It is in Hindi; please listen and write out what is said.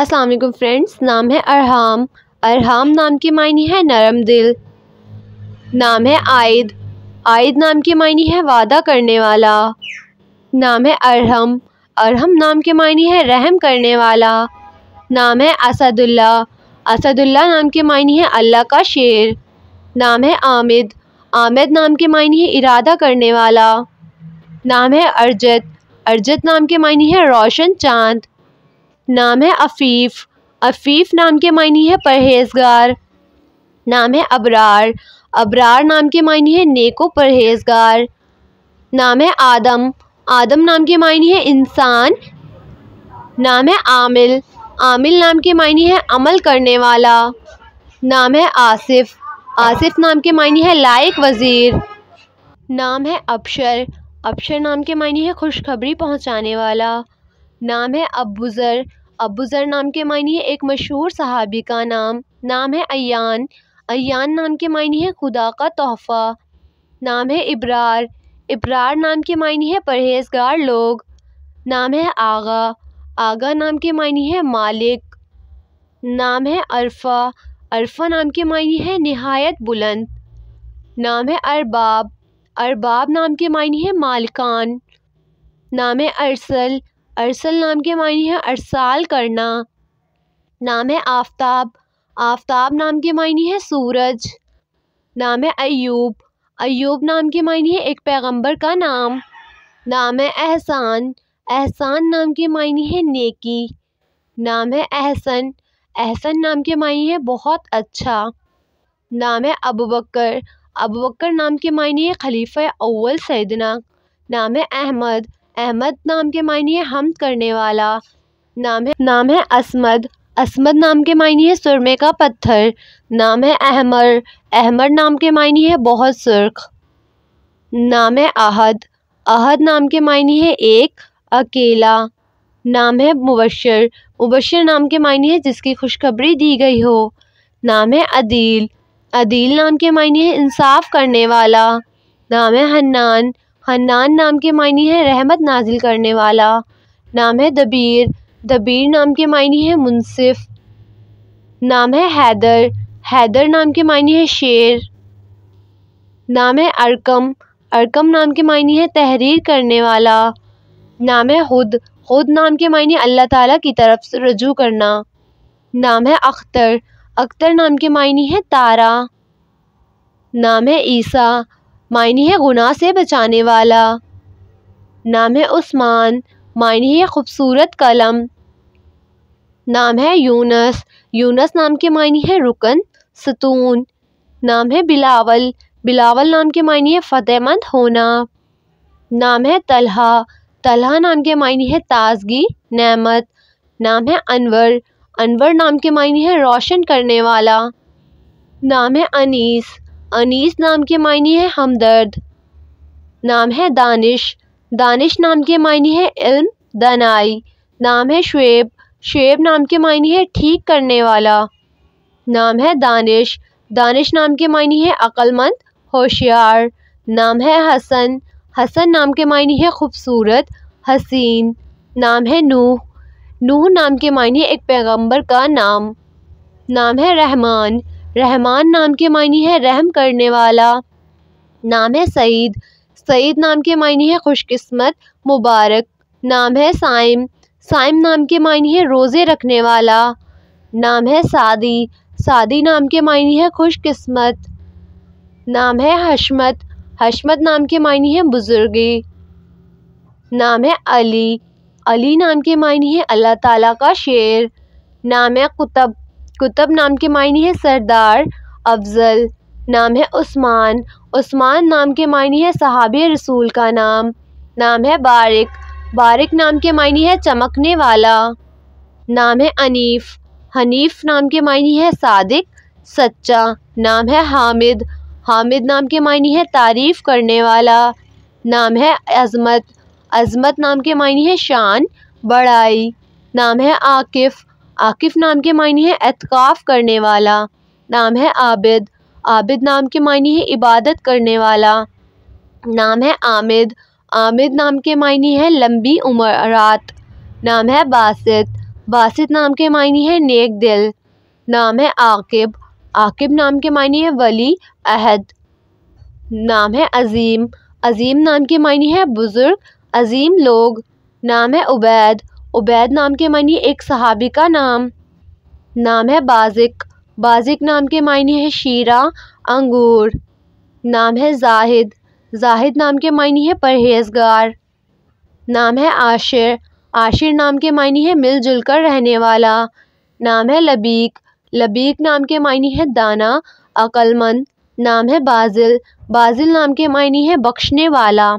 अस्सलाम वालेकुम फ्रेंड्स नाम है अरहम अरहम नाम के मायने है नरम दिल नाम है आयद आयद नाम के मायने है वादा करने वाला नाम है अरहम अरहम नाम के मायने है रहम करने वाला नाम है असदुल्ला असदुल्ला नाम के मायने है अल्लाह का शेर नाम है आमिद आमिद नाम के मायने है इरादा करने वाला नाम है अरजत अर्जत नाम के मायने है रोशन चांद नाम है अफ़ीफ़ अफ़ीफ़ नाम के मायने है परहेजगार नाम है अबरार अबरार नाम के मायने है नेको परहेजगार नाम है आदम आदम नाम के मायने है इंसान नाम है आमिल आमिल नाम के मायने है अमल करने वाला नाम है आसिफ आसिफ नाम के मायने है लायक वज़ीर नाम है अबशर अबशर नाम के मायने है खुशखबरी पहुंचाने वाला नाम है अबूज़र अबूज़र नाम के मायने है एक मशहूर सहाबी का नाम नाम है अयान अयान नाम के मायने है खुदा का तोहफ़ा नाम है इब्रार इब्रार नाम के मायने है परहेजगार लोग नाम है आगा आगा नाम के मायने है मालिक नाम है अरफा अरफा नाम के मायने है नहायत बुलंद नाम है अरबाब अरबाब नाम के मायने है मालकान नाम है अरसल अरसल नाम के मानी है अरसाल करना नाम है आफताब आफताब नाम के मानी है सूरज नाम है अयूब अयूब नाम के मानी है एक पैगंबर का नाम नाम है एहसान एहसान नाम के मानी है नेकी नाम है एहसन एहसन नाम के मानी है बहुत अच्छा नाम है अबूबकर बकर नाम के मानी है खलीफ़ अव्वल सैदना नाम है अहमद अहमद नाम के मायने है हम करने वाला नाम है नाम है असमद असमद नाम के मायने है सुरमे का पत्थर नाम है अहमर अहमर नाम के मायने है बहुत सुर्ख नाम है अहद अहद नाम के मायने है एक अकेला नाम है मुबशर मुबशर नाम के मायने है जिसकी खुशखबरी दी गई हो नाम है अदील अदील नाम के मायने है इंसाफ करने वाला नाम है हन्नान हन्नान नाम के मायने हैं रहमत नाजिल करने वाला नाम है दबीर दबीर नाम के मायने हैं मुनसिफ नाम है हैदर हैदर नाम के मायने हैं शेर नाम है अरकम अरकम नाम के मायने हैं तहरीर करने वाला नाम है खुद खुद नाम के मायने अल्लाह ताला की तरफ से रजू करना नाम है अख्तर अख्तर नाम के मायने हैं तारा नाम है ईसा मायने है गुनाह से बचाने वाला नाम है उस्मान मायने है खूबसूरत कलम नाम है यूनस यूनस नाम के मायने है रुकन सतून नाम है बिलावल बिलावल नाम के मायने है फ़तेहमंद होना नाम है तलहा तलहा नाम के मायने है ताजगी नेमत नाम है अनवर अनवर नाम के मायने है रोशन करने वाला नाम है अनीस अनीस नाम के मायने है हमदर्द नाम है दानिश दानिश नाम के मायने है इल्म दनाई नाम है शुएब शुएब नाम के मायने है ठीक करने वाला नाम है दानिश दानिश नाम के मायने है अक्लमंद होशियार नाम है हसन हसन नाम के मायने है खूबसूरत हसीन नाम है नूह नूह नाम के मायने एक पैगंबर का नाम नाम है रहमान रहमान नाम के मायने है रहम करने वाला नाम है सईद सईद नाम के मायने है खुशकिस्मत मुबारक नाम है साइम साइम नाम के मायने है रोज़े रखने वाला नाम है सादी सादी नाम के मायने है खुशकिस्मत नाम है हशमत हशमत नाम के मायने है बुज़ुर्गी नाम है अली अली नाम के मायने है अल्लाह ताला का शेर नाम है कुतब कुतुब नाम के मायने है सरदार अफजल नाम है उस्मान उस्मान नाम के मायने है सहाब रसूल का नाम नाम है बारिक बारिक नाम के मायने है चमकने वाला नाम है अनीफ हनीफ नाम के मायने है सादिक सच्चा नाम है हामिद हामिद नाम के मायने है तारीफ़ करने वाला नाम है अजमत अजमत नाम के मायने है शान बड़ाई नाम है आकिफ़ आकिफ़ नाम के मायने हैं एतकाफ़ करने वाला नाम है आबिद आबिद नाम के मायने हैं इबादत करने वाला नाम है आमिद आमिद नाम के मायने हैं लंबी उमरात नाम है बासित बासित नाम के मायने हैं नेक दिल नाम है आकिब आकिब नाम के मायने हैं वली अहद नाम है अजीम अजीम नाम के मायने हैं बुज़ुर्ग अजीम लोग नाम है उबैद उबैद नाम के मायने एक सहाबी का नाम नाम है बाजिक बाजिक नाम के मायने है शीरा अंगूर नाम है जाहिद जाहिद नाम के मायने है परहेजगार नाम है आशिर आशिर नाम के मायने है मिलजुल कर रहने वाला नाम है लबीक लबीक नाम के मायने है दाना अक्लमंद नाम है बाजिल बाजिल नाम के मायने है बख्शने वाला